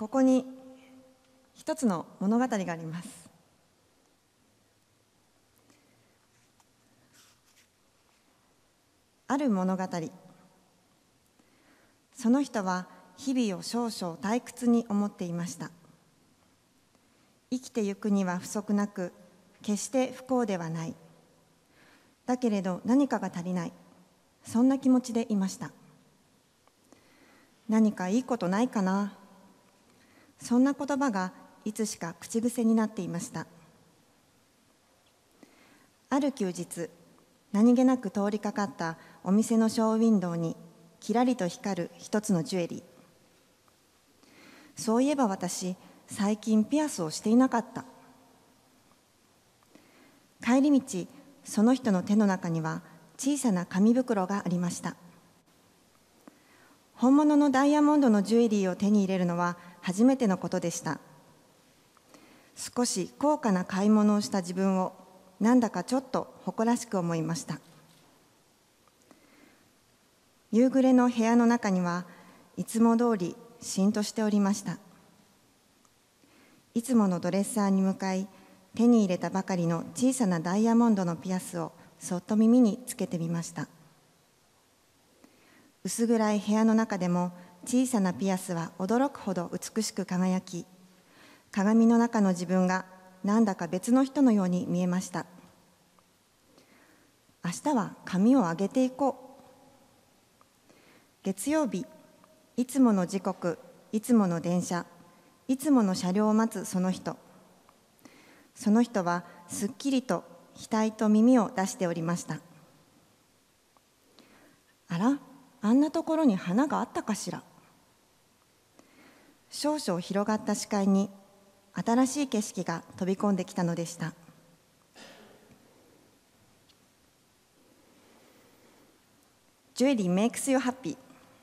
ここに一つの物語があります。ある物語その人は日々を少々退屈に思っていました生きてゆくには不足なく決して不幸ではないだけれど何かが足りないそんな気持ちでいました何かいいことないかなそんな言葉がいつしか口癖になっていましたある休日何気なく通りかかったお店のショーウィンドウにきらりと光る一つのジュエリーそういえば私最近ピアスをしていなかった帰り道その人の手の中には小さな紙袋がありました本物のダイヤモンドのジュエリーを手に入れるのは初めてのことでした少し高価な買い物をした自分をなんだかちょっと誇らしく思いました夕暮れの部屋の中にはいつも通りしんとしておりましたいつものドレッサーに向かい手に入れたばかりの小さなダイヤモンドのピアスをそっと耳につけてみました薄暗い部屋の中でも小さなピアスは驚くほど美しく輝き鏡の中の自分がなんだか別の人のように見えました明日は髪を上げていこう月曜日いつもの時刻いつもの電車いつもの車両を待つその人その人はすっきりと額と耳を出しておりましたあらあんなところに花があったかしら少々広がった視界に新しい景色が飛び込んできたのでした「ジュエリー makes you happy」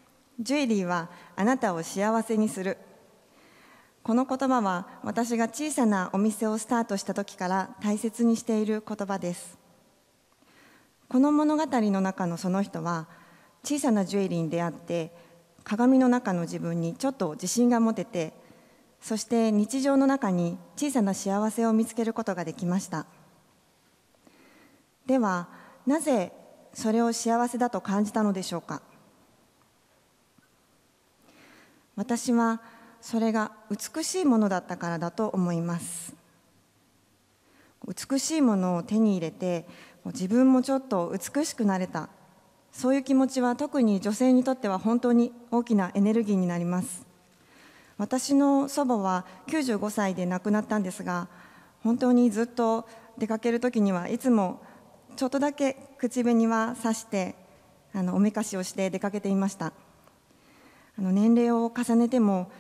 「ジュエリーはあなたを幸せにする」この言葉は私が小さなお店をスタートした時から大切にしている言葉ですこの物語の中のその人は小さなジュエリーに出会って鏡の中の自分にちょっと自信が持ててそして日常の中に小さな幸せを見つけることができましたではなぜそれを幸せだと感じたのでしょうか私はそれが美しいものだったからだと思います美しいものを手に入れて自分もちょっと美しくなれたそういう気持ちは特に女性にとっては本当に大きなエネルギーになります私の祖母は95歳で亡くなったんですが本当にずっと出かける時にはいつもちょっとだけ口紅はさしてあのおめかしをして出かけていましたあの年齢を重ねても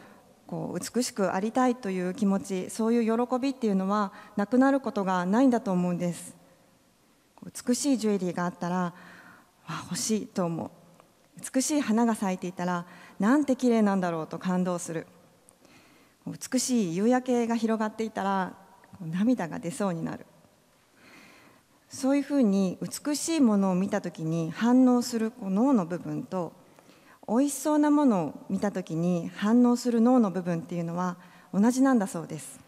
こう美しくありたいという気持ちそういう喜びっていうのはなくなることがないんだと思うんです美しいジュエリーがあったら欲しいと思う美しい花が咲いていたらなんて綺麗なんだろうと感動する美しい夕焼けが広がっていたら涙が出そうになるそういうふうに美しいものを見た時に反応する脳の部分と美味しそうなものを見た時に反応する脳の部分っていうのは同じなんだそうです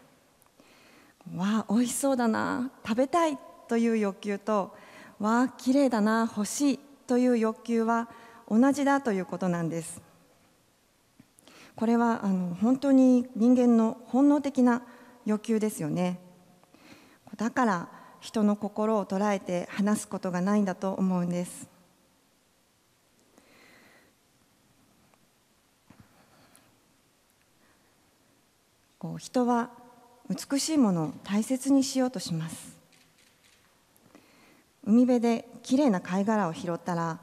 わあ美味しそうだな食べたいという欲求とわあ綺麗だな欲しいという欲求は同じだということなんですこれはあの本当に人間の本能的な欲求ですよねだから人の心を捉えて話すことがないんだと思うんですこう人は美しいものを大切にしようとします海辺で綺麗な貝殻を拾ったら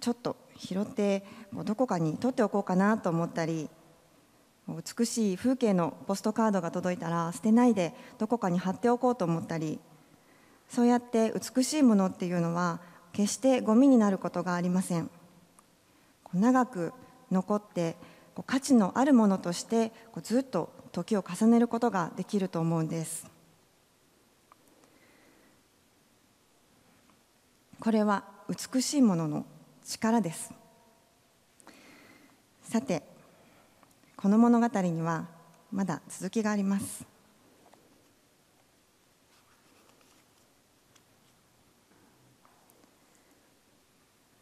ちょっと拾ってどこかに取っておこうかなと思ったり美しい風景のポストカードが届いたら捨てないでどこかに貼っておこうと思ったりそうやって美しいものっていうのは決してゴミになることがありません長く残って価値のあるものとしてずっと時を重ねることができると思うんです。これは美しいものの力ですさてこの物語にはまだ続きがあります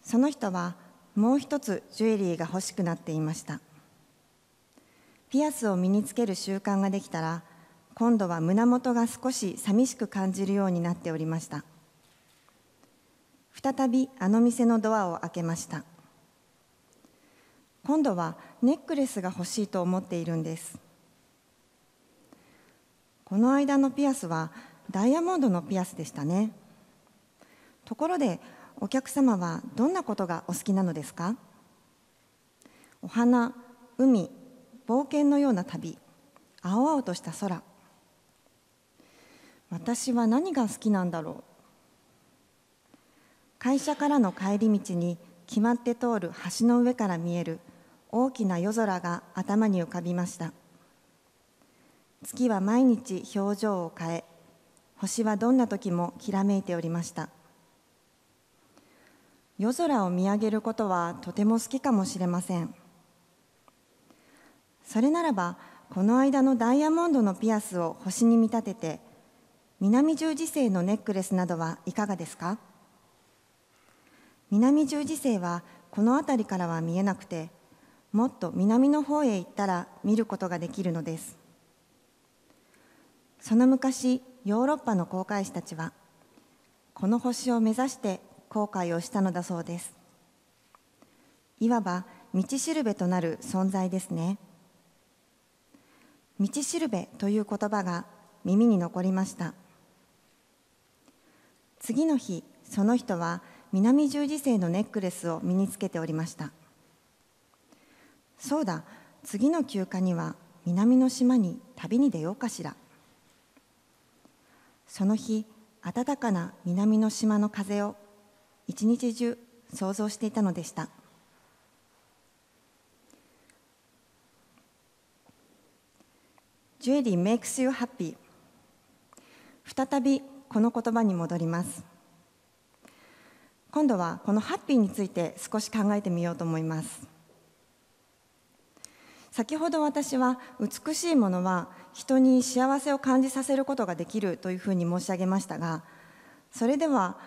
その人はもう一つジュエリーが欲しくなっていましたピアスを身につける習慣ができたら今度は胸元が少し寂しく感じるようになっておりました再びあの店のドアを開けました今度はネックレスが欲しいと思っているんですこの間のピアスはダイヤモンドのピアスでしたねところでお客様はどんなことがお好きなのですかお花海冒険のような旅青々とした空私は何が好きなんだろう会社からの帰り道に決まって通る橋の上から見える大きな夜空が頭に浮かびました月は毎日表情を変え星はどんな時もきらめいておりました夜空を見上げることはとても好きかもしれませんそれならばこの間のダイヤモンドのピアスを星に見立てて南十字星のネックレスなどはいかがですか南十字星はこの辺りからは見えなくてもっと南の方へ行ったら見ることができるのですその昔ヨーロッパの航海士たちはこの星を目指して航海をしたのだそうですいわば道しるべとなる存在ですね道しるべという言葉が耳に残りました次の日その人は「南十字星のネックレスを身につけておりましたそうだ次の休暇には南の島に旅に出ようかしらその日暖かな南の島の風を一日中想像していたのでした「ジュエリー makes you happy」再びこの言葉に戻ります今度はこのハッピーについて少し考えてみようと思います先ほど私は美しいものは人に幸せを感じさせることができるというふうに申し上げましたがそれでは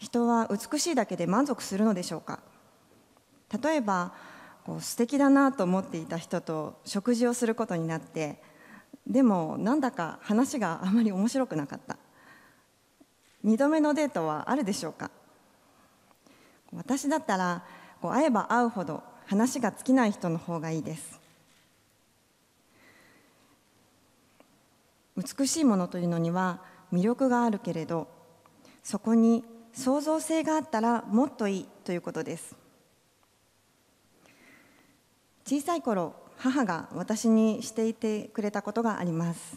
人は美しいだけで満足するのでしょうか例えばこう素敵だなと思っていた人と食事をすることになってでもなんだか話があまり面白くなかった2度目のデートはあるでしょうか私だったらこう会えば会うほど話が尽きない人の方がいいです美しいものというのには魅力があるけれどそこに創造性があったらもっといいということです小さい頃母が私にしていてくれたことがあります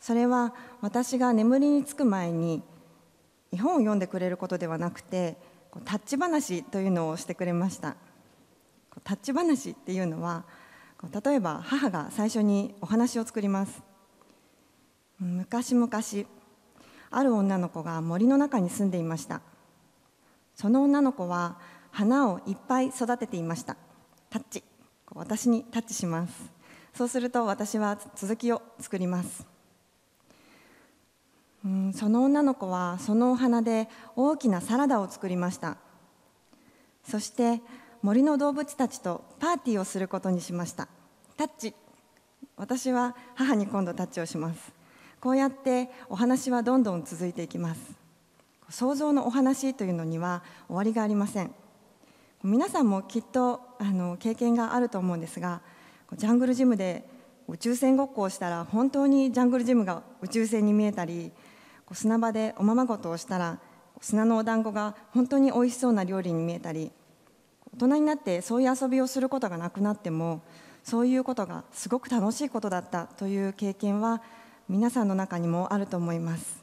それは私が眠りにつく前に絵本を読んでくれることではなくてタッチ話というのをしてくれましたタッチ話っていうのは例えば母が最初にお話を作ります昔々ある女の子が森の中に住んでいましたその女の子は花をいっぱい育てていましたタッチ私にタッチしますそうすると私は続きを作りますその女の子はそのお花で大きなサラダを作りましたそして森の動物たちとパーティーをすることにしましたタッチ私は母に今度タッチをしますこうやってお話はどんどん続いていきます想像のお話というのには終わりがありません皆さんもきっとあの経験があると思うんですがジャングルジムで宇宙船ごっこをしたら本当にジャングルジムが宇宙船に見えたり砂場でおままごとをしたら砂のお団子が本当においしそうな料理に見えたり大人になってそういう遊びをすることがなくなってもそういうことがすごく楽しいことだったという経験は皆さんの中にもあると思います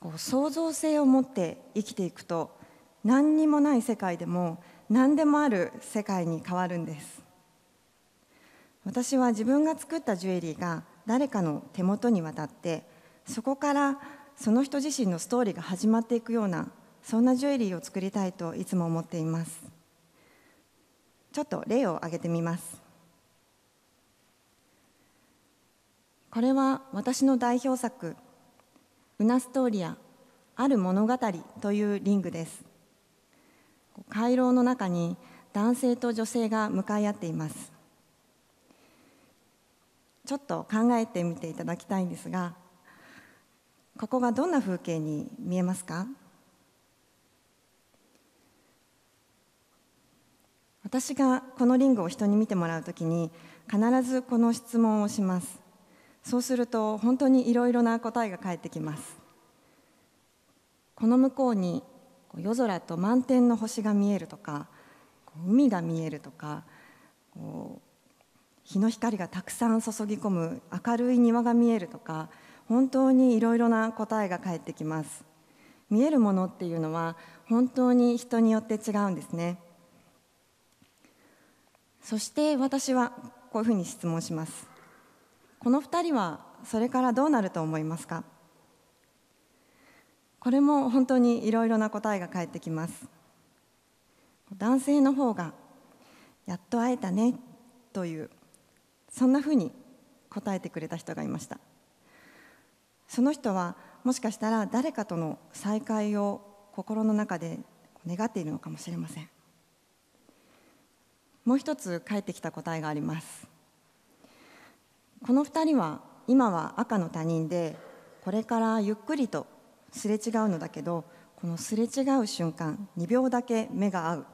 こう創造性を持って生きていくと何にもない世界でも何でもある世界に変わるんです私は自分が作ったジュエリーが誰かの手元に渡ってそこからその人自身のストーリーが始まっていくようなそんなジュエリーを作りたいといつも思っていますちょっと例を挙げてみますこれは私の代表作「ウナストーリアある物語」というリングです回廊の中に男性と女性が向かい合っていますちょっと考えてみていただきたいんですがここがどんな風景に見えますか私がこのリングを人に見てもらうときに必ずこの質問をしますそうすると本当にいろいろな答えが返ってきますこの向こうに夜空と満天の星が見えるとか海が見えるとか日の光がたくさん注ぎ込む明るい庭が見えるとか本当にいろいろな答えが返ってきます見えるものっていうのは本当に人によって違うんですねそして私はこういうふうに質問しますこの2人はそれからどうなると思いますかこれも本当にいろいろな答えが返ってきます男性の方がやっと会えたねというそんなふうに答えてくれた人がいましたその人はもしかしたら誰かとの再会を心の中で願っているのかもしれませんもう一つ返ってきた答えがありますこの2人は今は赤の他人でこれからゆっくりとすれ違うのだけどこのすれ違う瞬間2秒だけ目が合う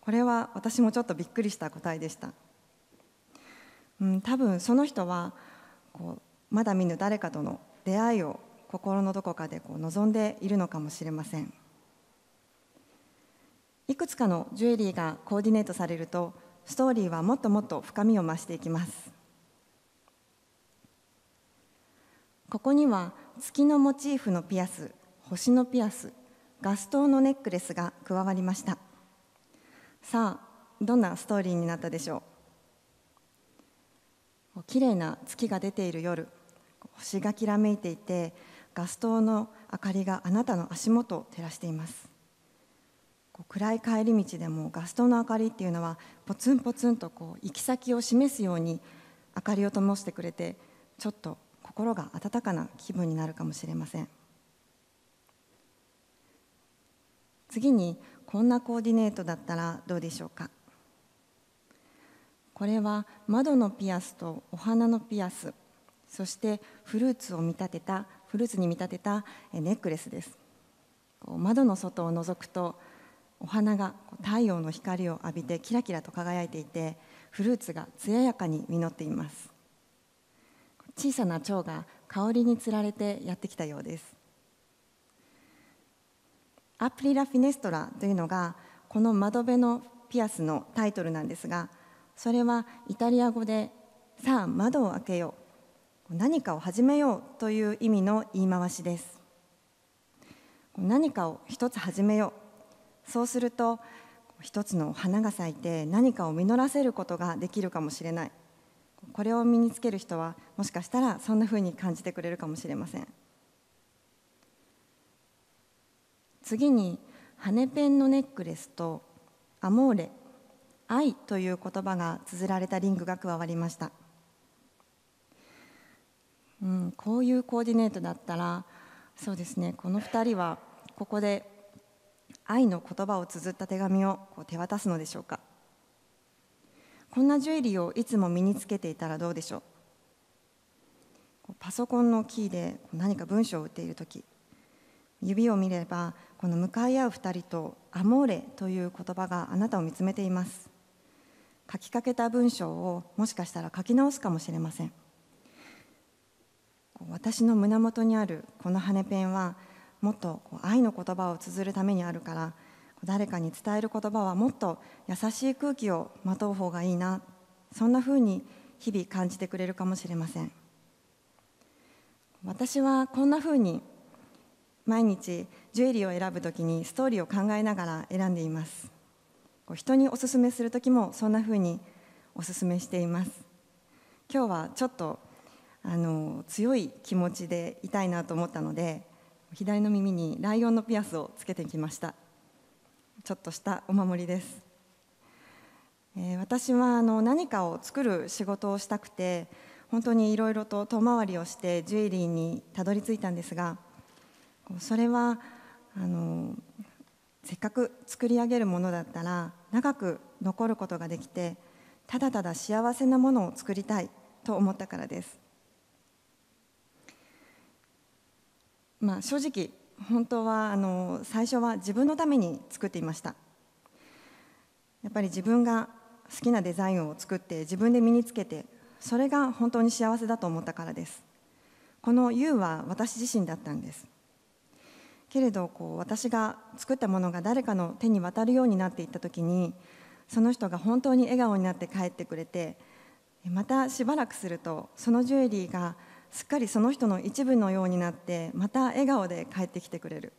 これは私もちょっとびっくりした答えでしたうん、多分その人はこうまだ見ぬ誰かとの出会いを心のどこかでこう望んでいるのかもしれませんいくつかのジュエリーがコーディネートされるとストーリーはもっともっと深みを増していきますここには月のモチーフのピアス星のピアスガス灯のネックレスが加わりましたさあどんなストーリーになったでしょう綺麗な月が出ている夜星がきらめいていてガス灯の明かりがあなたの足元を照らしています暗い帰り道でもガス灯の明かりっていうのはポツンポツンとこう行き先を示すように明かりを灯してくれてちょっと心が温かな気分になるかもしれません次にこんなコーディネートだったらどうでしょうかこれは窓のピアスとお花のピアスそしてフルーツを見立てたフルーツに見立てたネックレスです窓の外を覗くとお花が太陽の光を浴びてキラキラと輝いていてフルーツが艶やかに実っています小さな蝶が香りにつられてやってきたようですアプリラ・フィネストラというのがこの窓辺のピアスのタイトルなんですがそれはイタリア語で「さあ窓を開けよう」「何かを始めよう」という意味の言い回しです何かを一つ始めようそうすると一つの花が咲いて何かを実らせることができるかもしれないこれを身につける人はもしかしたらそんなふうに感じてくれるかもしれません次に羽ペンのネックレスとアモーレ愛という言葉が綴られたリングが加わりました、うん、こういうコーディネートだったらそうですねこの2人はここで愛の言葉を綴った手紙をこう手渡すのでしょうかこんなジュエリーをいつも身につけていたらどうでしょうパソコンのキーで何か文章を打っている時指を見ればこの向かい合う2人と「アモーレ」という言葉があなたを見つめています書きかけた文章をもしかしたら書き直すかもしれません私の胸元にあるこの羽ペンはもっと愛の言葉を綴るためにあるから誰かに伝える言葉はもっと優しい空気をまとう方がいいなそんなふうに日々感じてくれるかもしれません私はこんなふうに毎日ジュエリーを選ぶ時にストーリーを考えながら選んでいますこう人におすすめする時もそんな風におすすめしています今日はちょっとあの強い気持ちでいたいなと思ったので左の耳にライオンのピアスをつけてきましたちょっとしたお守りです、えー、私はあの何かを作る仕事をしたくて本当にいろいろと遠回りをしてジュエリーにたどり着いたんですがそれはあのせっかく作り上げるものだったら長く残ることができてただただ幸せなものを作りたいと思ったからです。まあ、正直本当はあの最初は自分のために作っていましたやっぱり自分が好きなデザインを作って自分で身につけてそれが本当に幸せだと思ったからですこの「U」は私自身だったんですけれどこう私が作ったものが誰かの手に渡るようになっていった時にその人が本当に笑顔になって帰ってくれてまたしばらくするとそのジュエリーがすっかりその人の一部のようになってまた笑顔で帰ってきてくれる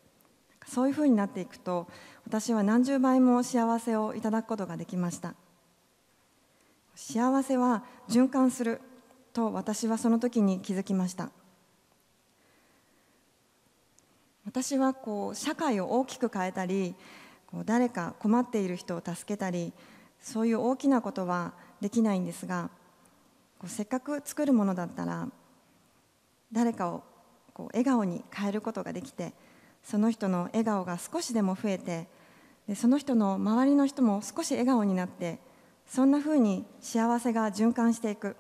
そういうふうになっていくと私は何十倍も幸せをいただくことができました幸せは循環すると私はその時に気づきました私はこう社会を大きく変えたりこう誰か困っている人を助けたりそういう大きなことはできないんですがこうせっかく作るものだったら誰かをこう笑顔に変えることができてその人の笑顔が少しでも増えてでその人の周りの人も少し笑顔になってそんなふうに幸せが循環していく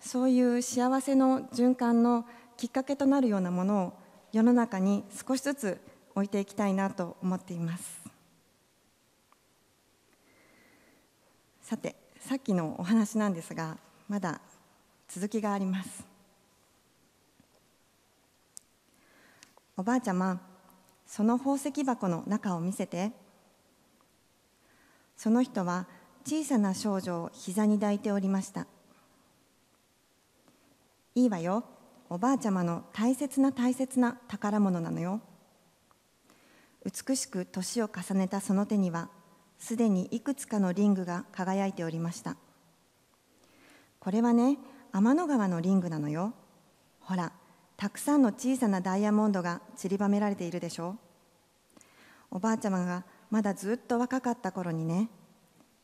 そういう幸せの循環のきっかけとなるようなものを世の中に少しずつ置いていきたいなと思っていますさてさっきのお話なんですがまだ続きがありますおばあちゃまその宝石箱の中を見せてその人は小さな少女を膝に抱いておりましたいいわよおばあちゃまの大切な大切な宝物なのよ美しく年を重ねたその手にはすでにいくつかのリングが輝いておりましたこれはね天の川のリングなのよほらたくさんの小さなダイヤモンドが散りばめられているでしょおばあちゃまがまだずっと若かった頃にね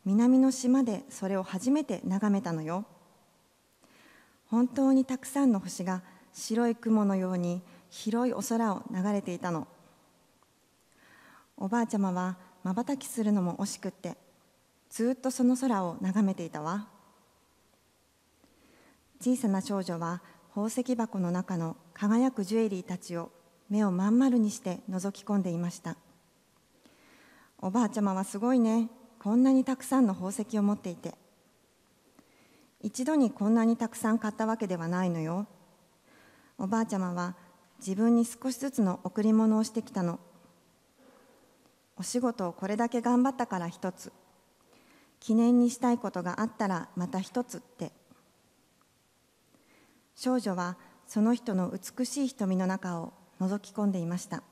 南の島でそれを初めて眺めたのよ本当にたくさんの星が白い雲のように広いお空を流れていたのおばあちゃまはまばたきするのも惜しくってずっとその空を眺めていたわ小さな少女は宝石箱の中の輝くジュエリーたちを目をまん丸にして覗き込んでいましたおばあちゃまはすごいねこんなにたくさんの宝石を持っていて一度にこんなにたくさん買ったわけではないのよおばあちゃまは自分に少しずつの贈り物をしてきたのお仕事をこれだけ頑張ったから一つ記念にしたいことがあったらまた一つって少女はその人の美しい瞳の中を覗き込んでいました